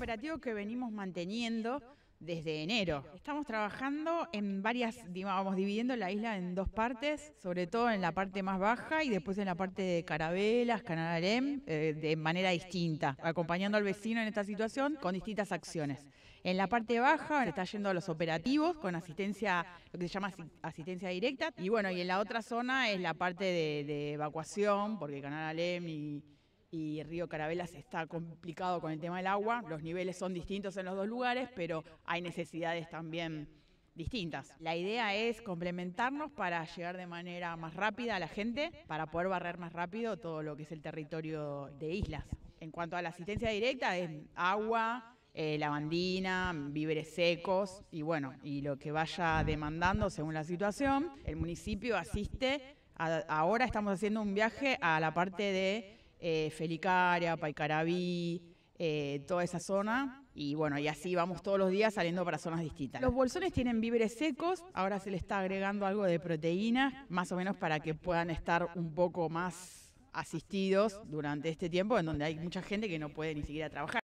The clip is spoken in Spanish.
operativo que venimos manteniendo desde enero. Estamos trabajando en varias, digamos, dividiendo la isla en dos partes, sobre todo en la parte más baja y después en la parte de Carabelas, Canal Alem, eh, de manera distinta, acompañando al vecino en esta situación con distintas acciones. En la parte baja está yendo a los operativos con asistencia, lo que se llama asistencia directa, y bueno, y en la otra zona es la parte de, evacuación, porque Canal Alem y y Río Carabelas está complicado con el tema del agua. Los niveles son distintos en los dos lugares, pero hay necesidades también distintas. La idea es complementarnos para llegar de manera más rápida a la gente, para poder barrer más rápido todo lo que es el territorio de islas. En cuanto a la asistencia directa, es agua, eh, lavandina, víveres secos y bueno, y lo que vaya demandando según la situación. El municipio asiste, ahora estamos haciendo un viaje a la parte de eh, Felicaria, Paicarabí, eh, toda esa zona. Y bueno, y así vamos todos los días saliendo para zonas distintas. Los bolsones tienen víveres secos, ahora se le está agregando algo de proteína, más o menos para que puedan estar un poco más asistidos durante este tiempo en donde hay mucha gente que no puede ni siquiera trabajar.